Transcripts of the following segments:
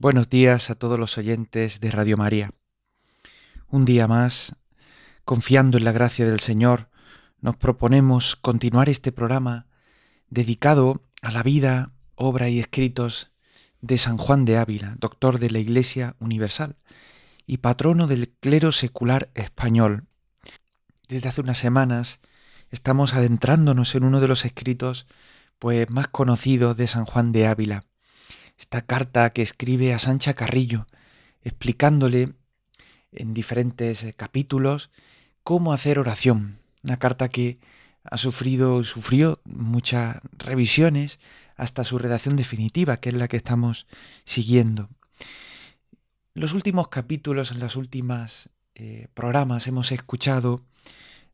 Buenos días a todos los oyentes de Radio María. Un día más, confiando en la gracia del Señor, nos proponemos continuar este programa dedicado a la vida, obra y escritos de San Juan de Ávila, doctor de la Iglesia Universal y patrono del clero secular español. Desde hace unas semanas estamos adentrándonos en uno de los escritos pues más conocidos de San Juan de Ávila, esta carta que escribe a Sancha Carrillo, explicándole en diferentes eh, capítulos cómo hacer oración. Una carta que ha sufrido, y sufrió muchas revisiones hasta su redacción definitiva, que es la que estamos siguiendo. los últimos capítulos, en los últimos eh, programas, hemos escuchado,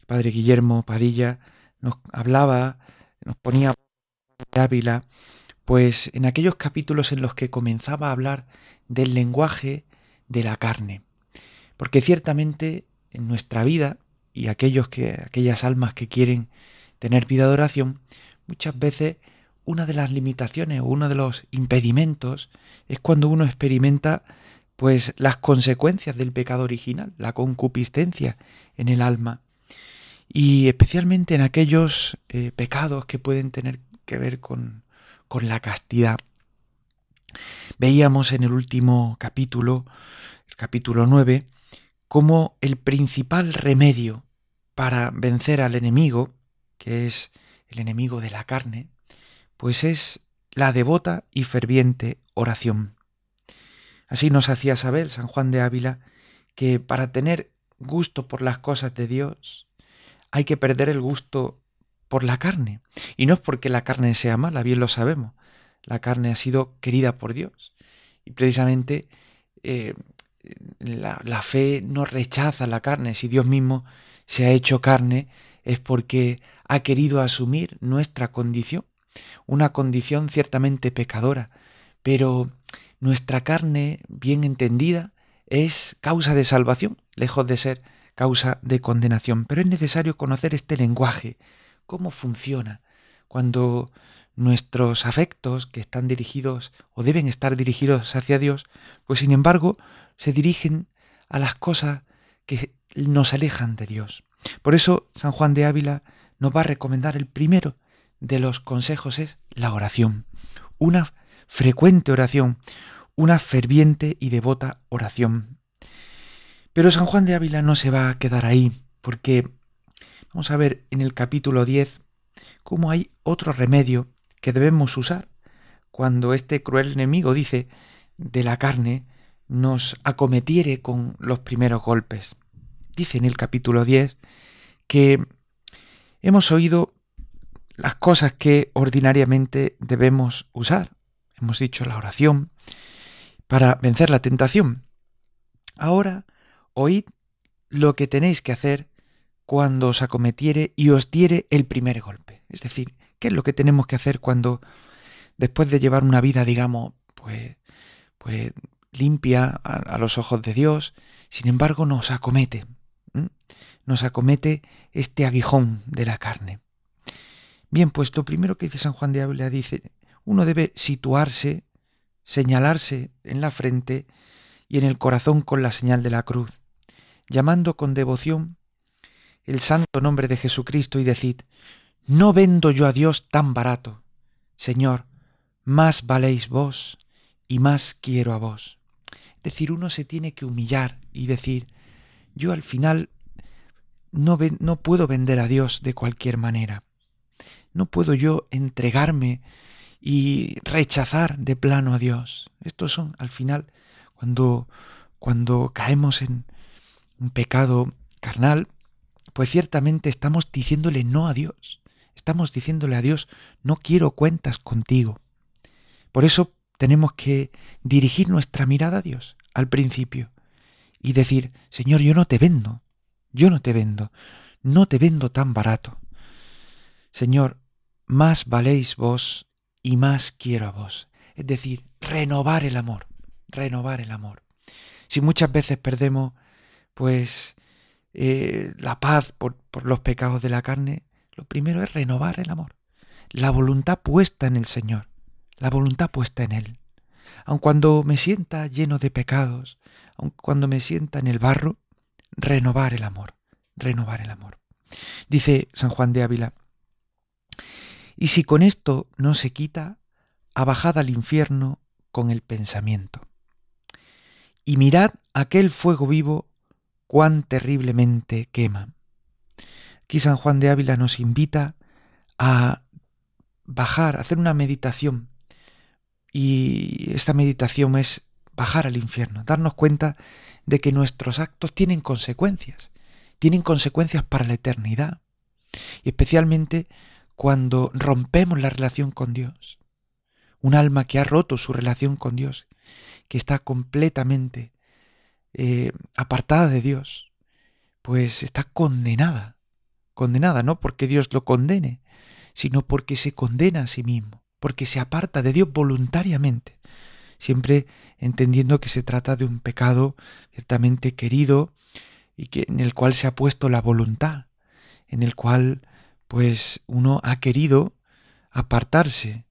el padre Guillermo Padilla nos hablaba, nos ponía de Ávila pues en aquellos capítulos en los que comenzaba a hablar del lenguaje de la carne. Porque ciertamente en nuestra vida y aquellos aquellas almas que quieren tener vida de oración, muchas veces una de las limitaciones o uno de los impedimentos es cuando uno experimenta pues las consecuencias del pecado original, la concupiscencia en el alma y especialmente en aquellos eh, pecados que pueden tener que ver con con la castidad. Veíamos en el último capítulo, el capítulo 9, cómo el principal remedio para vencer al enemigo, que es el enemigo de la carne, pues es la devota y ferviente oración. Así nos hacía saber San Juan de Ávila que para tener gusto por las cosas de Dios hay que perder el gusto por la carne. Y no es porque la carne sea mala, bien lo sabemos. La carne ha sido querida por Dios. Y precisamente eh, la, fe no rechaza la carne. Si Dios mismo se ha hecho carne, es porque ha querido asumir nuestra condición. Una condición ciertamente pecadora. Pero nuestra carne, bien entendida, es causa de salvación, lejos de ser causa de condenación. Pero es necesario conocer este lenguaje cómo funciona cuando nuestros afectos que están dirigidos o deben estar dirigidos hacia Dios, pues sin embargo se dirigen a las cosas que nos alejan de Dios. Por eso San Juan de Ávila nos va a recomendar el primero de los consejos es la oración. Una frecuente oración, una ferviente y devota oración. Pero San Juan de Ávila no se va a quedar ahí, porque Vamos a ver en el capítulo 10 cómo hay otro remedio que debemos usar cuando este cruel enemigo, dice, de la carne, nos acometiere con los primeros golpes. Dice en el capítulo 10 que hemos oído las cosas que ordinariamente debemos usar. Hemos dicho la oración para vencer la tentación. Ahora oíd lo que tenéis que hacer cuando os acometiere y os diere el primer golpe. Es decir, ¿qué es lo que tenemos que hacer cuando, después de llevar una vida, digamos, pues, pues limpia a, los ojos de Dios, sin embargo nos acomete? Nos acomete este aguijón de la carne. Bien, pues lo primero que dice San Juan de Ávila dice, uno debe situarse, señalarse en la frente y en el corazón con la señal de la cruz, llamando con devoción el santo nombre de Jesucristo y decir, No vendo yo a Dios tan barato. Señor, más valéis vos y más quiero a vos. Es decir, uno se tiene que humillar y decir, yo al final no, no puedo vender a Dios de cualquier manera. No puedo yo entregarme y rechazar de plano a Dios. Estos son, al final, cuando, cuando caemos en un pecado carnal, pues ciertamente estamos diciéndole no a Dios. Estamos diciéndole a Dios, no quiero cuentas contigo. Por eso tenemos que dirigir nuestra mirada a Dios al principio y decir, Señor, yo no te vendo, yo no te vendo, no te vendo tan barato. Señor, más valéis vos y más quiero a vos. Es decir, renovar el amor, renovar el amor. Si muchas veces perdemos, pues, eh, la paz por, por los pecados de la carne, lo primero es renovar el amor. La voluntad puesta en el Señor, la voluntad puesta en Él. Aun cuando me sienta lleno de pecados, aun cuando me sienta en el barro, renovar el amor, renovar el amor. Dice San Juan de Ávila, y si con esto no se quita, abajad al infierno con el pensamiento. Y mirad aquel fuego vivo cuán terriblemente quema. Aquí San Juan de Ávila nos invita a bajar, a hacer una meditación. Y esta meditación es bajar al infierno, darnos cuenta de que nuestros actos tienen consecuencias, tienen consecuencias para la eternidad. Y especialmente cuando rompemos la relación con Dios. Un alma que ha roto su relación con Dios, que está completamente eh, apartada de Dios, pues está condenada. Condenada no porque Dios lo condene, sino porque se condena a sí mismo, porque se aparta de Dios voluntariamente, siempre entendiendo que se trata de un pecado ciertamente querido y que, en el cual se ha puesto la voluntad, en el cual pues uno ha querido apartarse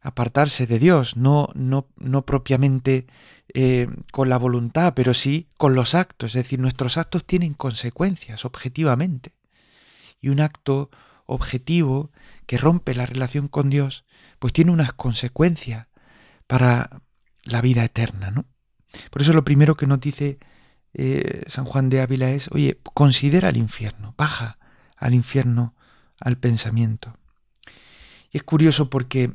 apartarse de Dios, no, no, no propiamente eh, con la voluntad, pero sí con los actos. Es decir, nuestros actos tienen consecuencias objetivamente. Y un acto objetivo que rompe la relación con Dios, pues tiene unas consecuencias para la vida eterna. ¿no? Por eso lo primero que nos dice eh, San Juan de Ávila es, oye, considera el infierno, baja al infierno, al pensamiento. Y es curioso porque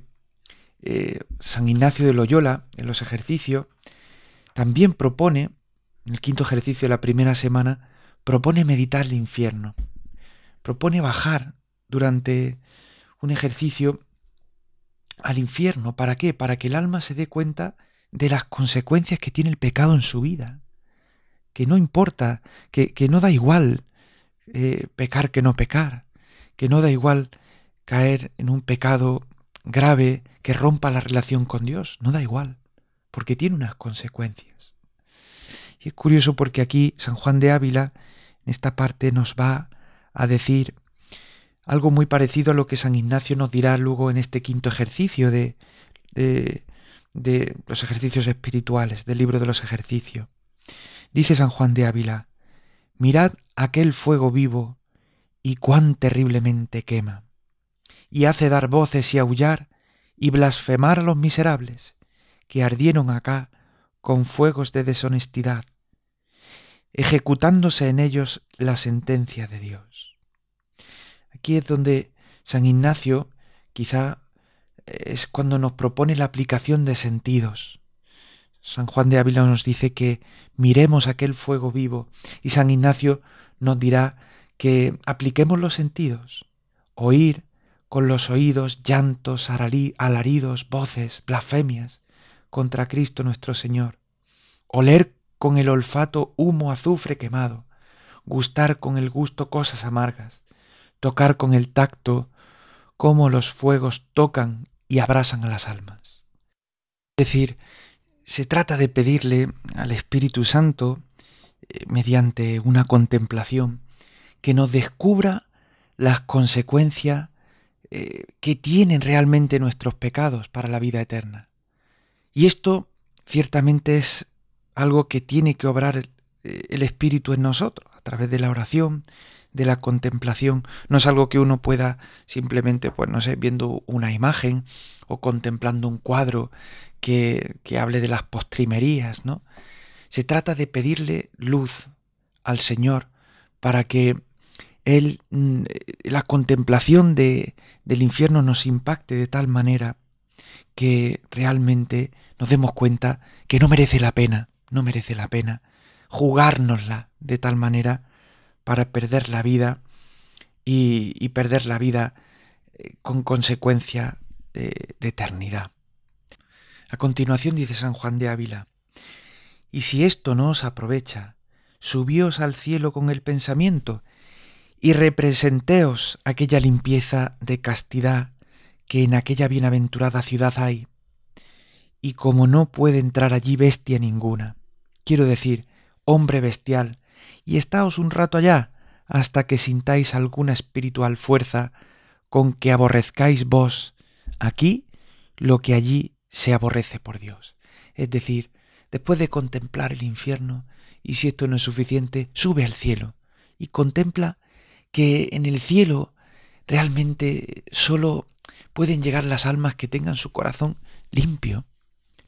eh, San Ignacio de Loyola, en los ejercicios, también propone, en el quinto ejercicio de la primera semana, propone meditar el infierno, propone bajar durante un ejercicio al infierno. ¿Para qué? Para que el alma se dé cuenta de las consecuencias que tiene el pecado en su vida, que no importa, que, no da igual eh, pecar que no pecar, que no da igual caer en un pecado grave que rompa la relación con Dios, no da igual, porque tiene unas consecuencias. Y es curioso porque aquí San Juan de Ávila, en esta parte, nos va a decir algo muy parecido a lo que San Ignacio nos dirá luego en este quinto ejercicio de, de, los ejercicios espirituales, del libro de los ejercicios. Dice San Juan de Ávila, mirad aquel fuego vivo y cuán terriblemente quema y hace dar voces y aullar y blasfemar a los miserables que ardieron acá con fuegos de deshonestidad, ejecutándose en ellos la sentencia de Dios. Aquí es donde San Ignacio quizá eh, es cuando nos propone la aplicación de sentidos. San Juan de Ávila nos dice que miremos aquel fuego vivo y San Ignacio nos dirá que apliquemos los sentidos, oír, con los oídos llantos, alaridos, voces, blasfemias contra Cristo nuestro Señor, oler con el olfato humo azufre quemado, gustar con el gusto cosas amargas, tocar con el tacto como los fuegos tocan y abrasan a las almas. Es decir, se trata de pedirle al Espíritu Santo, eh, mediante una contemplación, que nos descubra las consecuencias eh, que tienen realmente nuestros pecados para la vida eterna. Y esto ciertamente es algo que tiene que obrar eh, el, Espíritu en nosotros, a través de la oración, de la contemplación. No es algo que uno pueda simplemente, pues no sé, viendo una imagen o contemplando un cuadro que, que hable de las postrimerías, ¿no? Se trata de pedirle luz al Señor para que Mm, la contemplación de, del infierno nos impacte de tal manera que realmente nos demos cuenta que no merece la pena, no merece la pena jugárnosla de tal manera para perder la vida y, y perder la vida eh, con consecuencia de, de eternidad. A continuación dice San Juan de Ávila, y si esto no os aprovecha, subíos al cielo con el pensamiento y representeos aquella limpieza de castidad que en aquella bienaventurada ciudad hay, y como no puede entrar allí bestia ninguna, quiero decir, hombre bestial, y estáos un rato allá hasta que sintáis alguna espiritual fuerza con que aborrezcáis vos aquí lo que allí se aborrece por Dios. Es decir, después de contemplar el infierno, y si esto no es suficiente, sube al cielo y contempla que en el cielo realmente solo pueden llegar las almas que tengan su corazón limpio,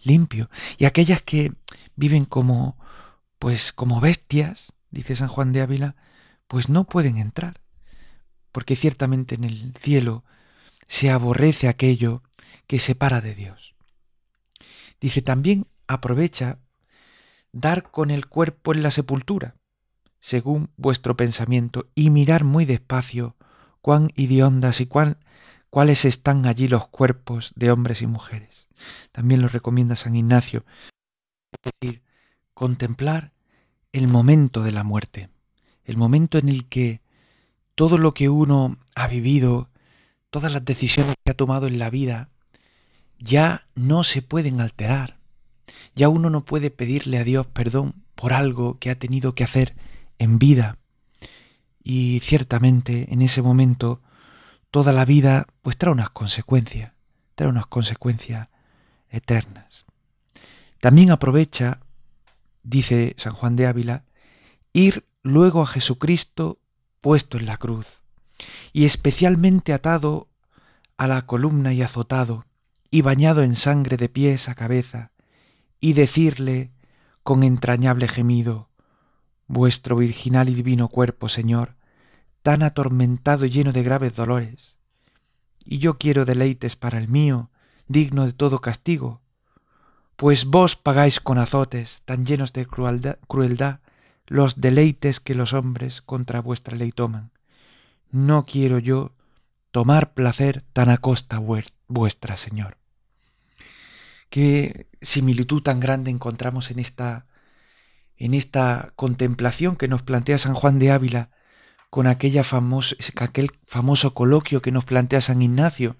limpio, y aquellas que viven como pues como bestias, dice San Juan de Ávila, pues no pueden entrar, porque ciertamente en el cielo se aborrece aquello que separa de Dios. Dice también aprovecha dar con el cuerpo en la sepultura, según vuestro pensamiento, y mirar muy despacio cuán idiondas y cuán cuáles están allí los cuerpos de hombres y mujeres. También lo recomienda San Ignacio. Es decir, contemplar el momento de la muerte, el momento en el que todo lo que uno ha vivido, todas las decisiones que ha tomado en la vida, ya no se pueden alterar. Ya uno no puede pedirle a Dios perdón por algo que ha tenido que hacer en vida. Y ciertamente en ese momento toda la vida pues trae unas consecuencias, trae unas consecuencias eternas. También aprovecha, dice San Juan de Ávila, ir luego a Jesucristo puesto en la cruz y especialmente atado a la columna y azotado y bañado en sangre de pies a cabeza y decirle con entrañable gemido, vuestro virginal y divino cuerpo, Señor, tan atormentado y lleno de graves dolores. Y yo quiero deleites para el mío, digno de todo castigo, pues vos pagáis con azotes tan llenos de crueldad, crueldad los deleites que los hombres contra vuestra ley toman. No quiero yo tomar placer tan a costa vuestra, Señor. Qué similitud tan grande encontramos en esta en esta contemplación que nos plantea San Juan de Ávila, con aquella aquel famoso coloquio que nos plantea San Ignacio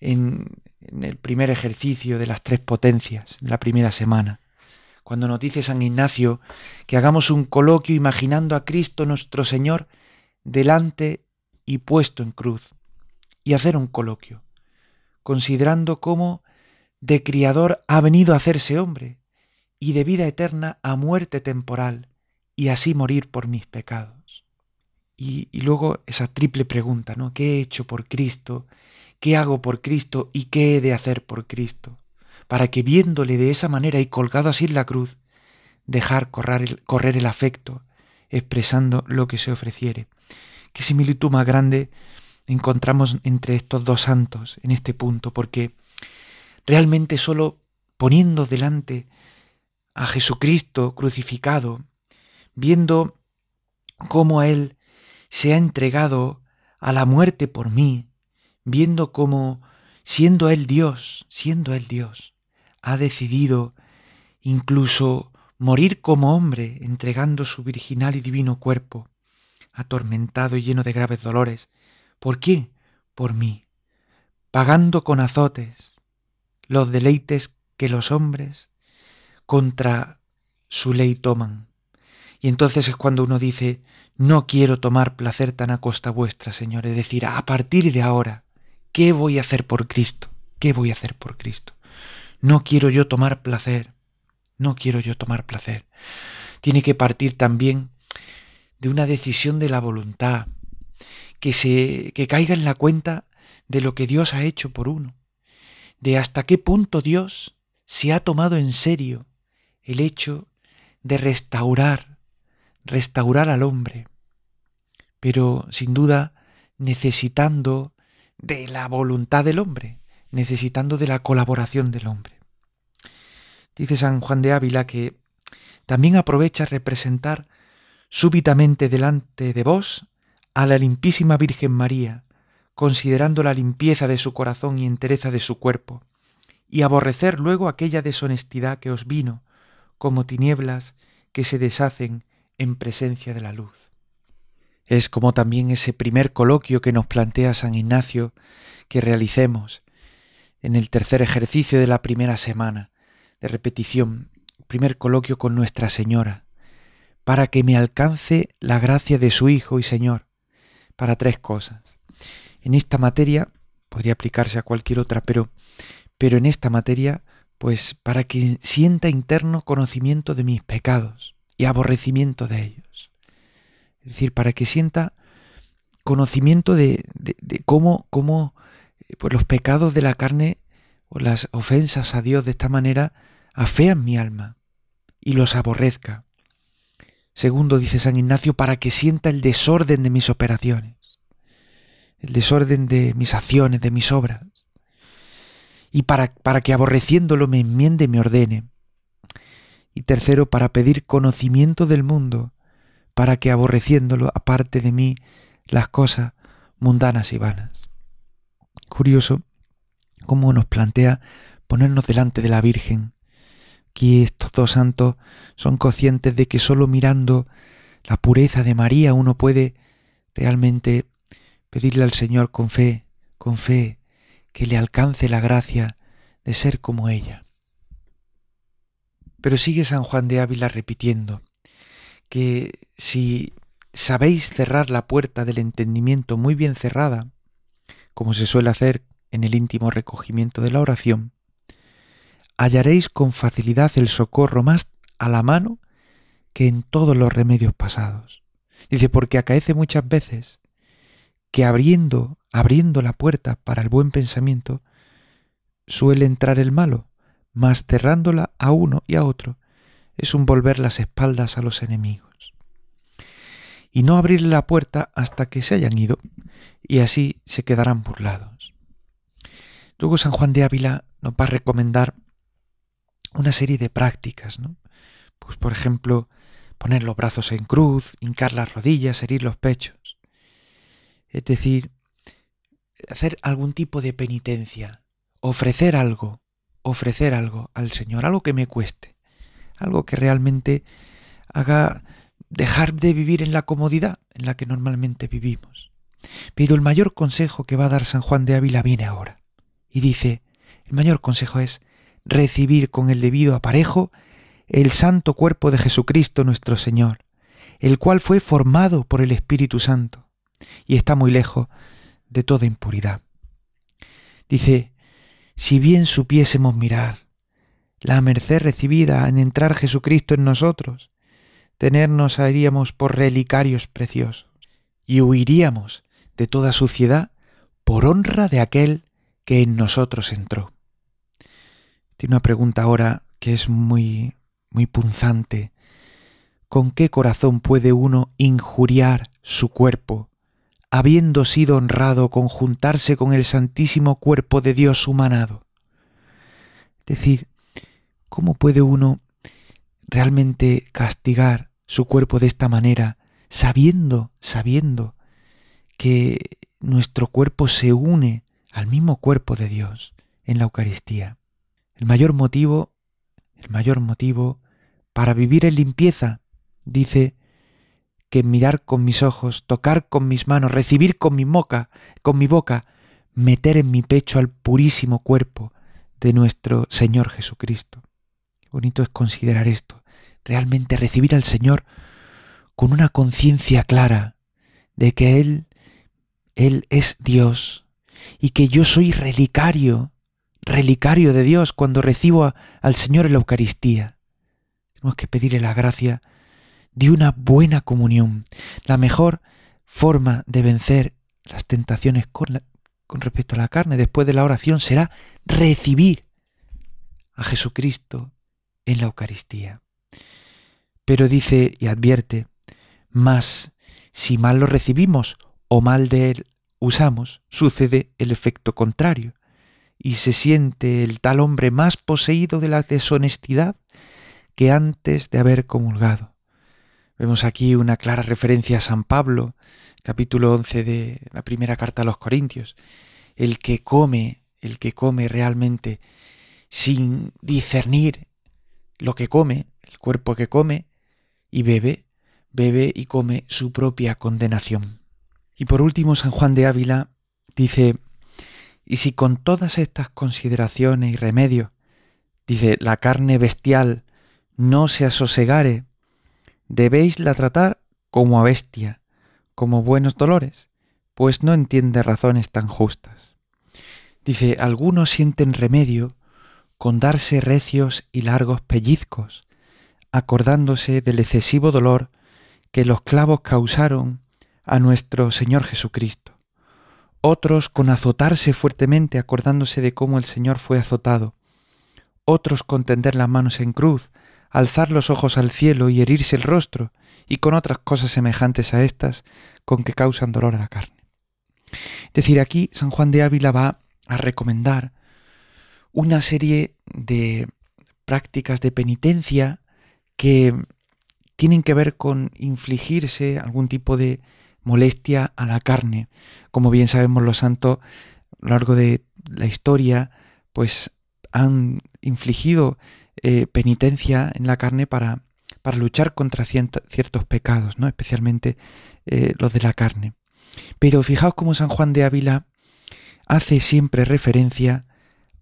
en, en el primer ejercicio de las tres potencias, de la primera semana cuando nos dice San Ignacio que hagamos un coloquio imaginando a Cristo nuestro Señor delante y puesto en cruz, y hacer un coloquio, considerando cómo de criador ha venido a hacerse hombre, y de vida eterna a muerte temporal, y así morir por mis pecados. Y, luego esa triple pregunta, ¿no? ¿Qué he hecho por Cristo? ¿Qué hago por Cristo? ¿Y qué he de hacer por Cristo? Para que viéndole de esa manera y colgado así en la cruz, dejar correr el, correr el afecto, expresando lo que se ofreciere. Qué similitud más grande encontramos entre estos dos santos en este punto, porque realmente solo poniendo delante a Jesucristo crucificado, viendo cómo Él se ha entregado a la muerte por mí, viendo cómo, siendo Él Dios, siendo Él Dios, ha decidido incluso morir como hombre, entregando su virginal y divino cuerpo, atormentado y lleno de graves dolores. ¿Por qué? Por mí, pagando con azotes los deleites que los hombres contra su ley toman. Y entonces es cuando uno dice, no quiero tomar placer tan a costa vuestra, Señor. Es decir, a partir de ahora, ¿qué voy a hacer por Cristo? ¿Qué voy a hacer por Cristo? No quiero yo tomar placer. No quiero yo tomar placer. Tiene que partir también de una decisión de la voluntad, que se que caiga en la cuenta de lo que Dios ha hecho por uno, de hasta qué punto Dios se ha tomado en serio el hecho de restaurar, restaurar al hombre, pero sin duda necesitando de la voluntad del hombre, necesitando de la colaboración del hombre. Dice San Juan de Ávila que también aprovecha representar súbitamente delante de vos a la limpísima Virgen María, considerando la limpieza de su corazón y entereza de su cuerpo, y aborrecer luego aquella deshonestidad que os vino, como tinieblas que se deshacen en presencia de la luz. Es como también ese primer coloquio que nos plantea San Ignacio que realicemos en el tercer ejercicio de la primera semana de repetición, primer coloquio con Nuestra Señora, para que me alcance la gracia de su Hijo y Señor, para tres cosas. En esta materia, podría aplicarse a cualquier otra, pero, pero en esta materia pues para que sienta interno conocimiento de mis pecados y aborrecimiento de ellos. Es decir, para que sienta conocimiento de, de, cómo, cómo eh, pues, los pecados de la carne o las ofensas a Dios de esta manera afean mi alma y los aborrezca. Segundo, dice San Ignacio, para que sienta el desorden de mis operaciones, el desorden de mis acciones, de mis obras y para, para que aborreciéndolo me enmiende y me ordene. Y tercero, para pedir conocimiento del mundo, para que aborreciéndolo aparte de mí las cosas mundanas y vanas. Curioso cómo nos plantea ponernos delante de la Virgen, que estos dos santos son conscientes de que solo mirando la pureza de María uno puede realmente pedirle al Señor con fe, con fe, que le alcance la gracia de ser como ella. Pero sigue San Juan de Ávila repitiendo que si sabéis cerrar la puerta del entendimiento muy bien cerrada, como se suele hacer en el íntimo recogimiento de la oración, hallaréis con facilidad el socorro más a la mano que en todos los remedios pasados. Dice, porque acaece muchas veces que abriendo abriendo la puerta para el buen pensamiento, suele entrar el malo, mas cerrándola a uno y a otro, es un volver las espaldas a los enemigos. Y no abrirle la puerta hasta que se hayan ido, y así se quedarán burlados. Luego San Juan de Ávila nos va a recomendar una serie de prácticas, ¿no? Pues por ejemplo, poner los brazos en cruz, hincar las rodillas, herir los pechos. Es decir, hacer algún tipo de penitencia, ofrecer algo, ofrecer algo al Señor, algo que me cueste, algo que realmente haga dejar de vivir en la comodidad en la que normalmente vivimos. Pero el mayor consejo que va a dar San Juan de Ávila viene ahora. Y dice, el mayor consejo es recibir con el debido aparejo el santo cuerpo de Jesucristo nuestro Señor, el cual fue formado por el Espíritu Santo y está muy lejos de toda impuridad. Dice, si bien supiésemos mirar la merced recibida en entrar Jesucristo en nosotros, tenernos haríamos por relicarios preciosos y huiríamos de toda suciedad por honra de aquel que en nosotros entró. Tiene una pregunta ahora que es muy muy punzante. ¿Con qué corazón puede uno injuriar su cuerpo habiendo sido honrado con juntarse con el santísimo cuerpo de Dios humanado. Es decir, ¿cómo puede uno realmente castigar su cuerpo de esta manera, sabiendo, sabiendo que nuestro cuerpo se une al mismo cuerpo de Dios en la Eucaristía? El mayor motivo, el mayor motivo para vivir en limpieza, dice que mirar con mis ojos, tocar con mis manos, recibir con mi boca, con mi boca, meter en mi pecho al purísimo cuerpo de nuestro Señor Jesucristo. Qué bonito es considerar esto, realmente recibir al Señor con una conciencia clara de que él él es Dios y que yo soy relicario, relicario de Dios cuando recibo al Señor en la Eucaristía. Tenemos que pedirle la gracia de una buena comunión. La mejor forma de vencer las tentaciones con, respecto a la carne después de la oración será recibir a Jesucristo en la Eucaristía. Pero dice y advierte, más si mal lo recibimos o mal de él usamos, sucede el efecto contrario, y se siente el tal hombre más poseído de la deshonestidad que antes de haber comulgado. Vemos aquí una clara referencia a San Pablo, capítulo 11 de la primera carta a los Corintios. El que come, el que come realmente sin discernir lo que come, el cuerpo que come y bebe, bebe y come su propia condenación. Y por último, San Juan de Ávila dice, y si con todas estas consideraciones y remedios, dice, la carne bestial no se asosegare, Debéis la tratar como a bestia, como buenos dolores, pues no entiende razones tan justas. Dice, algunos sienten remedio con darse recios y largos pellizcos, acordándose del excesivo dolor que los clavos causaron a nuestro Señor Jesucristo. Otros con azotarse fuertemente acordándose de cómo el Señor fue azotado. Otros con tender las manos en cruz alzar los ojos al cielo y herirse el rostro, y con otras cosas semejantes a estas, con que causan dolor a la carne. Es decir, aquí San Juan de Ávila va a recomendar una serie de prácticas de penitencia que tienen que ver con infligirse algún tipo de molestia a la carne. Como bien sabemos los santos a lo largo de la historia, pues han infligido eh, penitencia en la carne para, para luchar contra ciertos pecados, ¿no? especialmente eh, los de la carne. Pero fijaos cómo San Juan de Ávila hace siempre referencia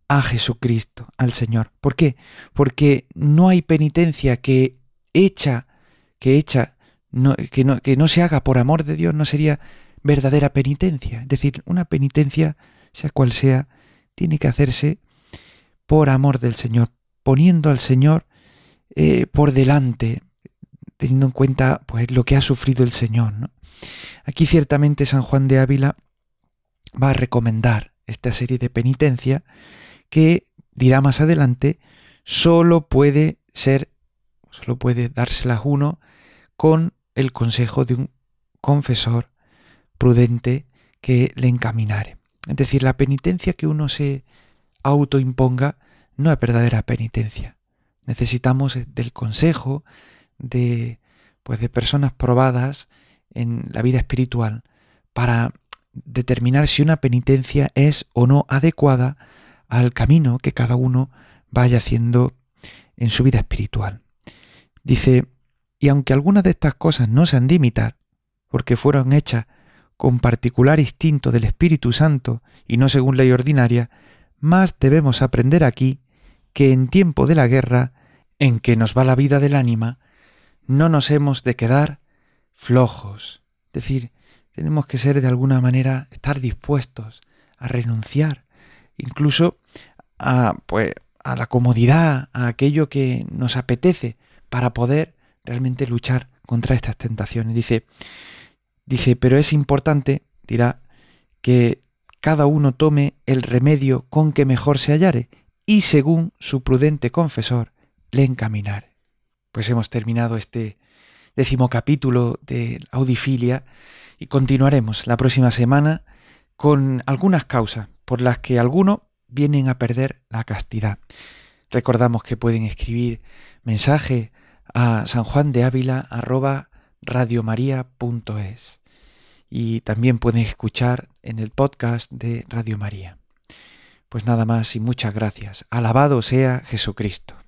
a Jesucristo, al Señor. ¿Por qué? Porque no hay penitencia que hecha, que hecha, que, no, que no se haga por amor de Dios, no sería verdadera penitencia. Es decir, una penitencia, sea cual sea, tiene que hacerse por amor del Señor, poniendo al Señor eh, por delante, teniendo en cuenta pues, lo que ha sufrido el Señor. Aquí ciertamente San Juan de Ávila va a recomendar esta serie de penitencia que dirá más adelante, solo puede ser, solo puede dárselas uno con el consejo de un confesor prudente que le encaminare. Es decir, la penitencia que uno se autoimponga no es verdadera penitencia. Necesitamos eh, del consejo de, pues de personas probadas en la vida espiritual para determinar si una penitencia es o no adecuada al camino que cada uno vaya haciendo en su vida espiritual. Dice, y aunque algunas de estas cosas no se han de imitar, porque fueron hechas con particular instinto del Espíritu Santo y no según ley ordinaria, más debemos aprender aquí que en tiempo de la guerra, en que nos va la vida del ánima, no nos hemos de quedar flojos. Es decir, tenemos que ser de alguna manera, estar dispuestos a renunciar, incluso a, pues, a la comodidad, a aquello que nos apetece, para poder realmente luchar contra estas tentaciones. Dice, dice, pero es importante, dirá, que cada uno tome el remedio con que mejor se hallare y según su prudente confesor le encaminar. Pues hemos terminado este décimo capítulo de Audifilia y continuaremos la próxima semana con algunas causas por las que algunos vienen a perder la castidad. Recordamos que pueden escribir mensaje a radiomaría.es y también pueden escuchar en el podcast de Radio María. Pues nada más y muchas gracias. Alabado sea Jesucristo.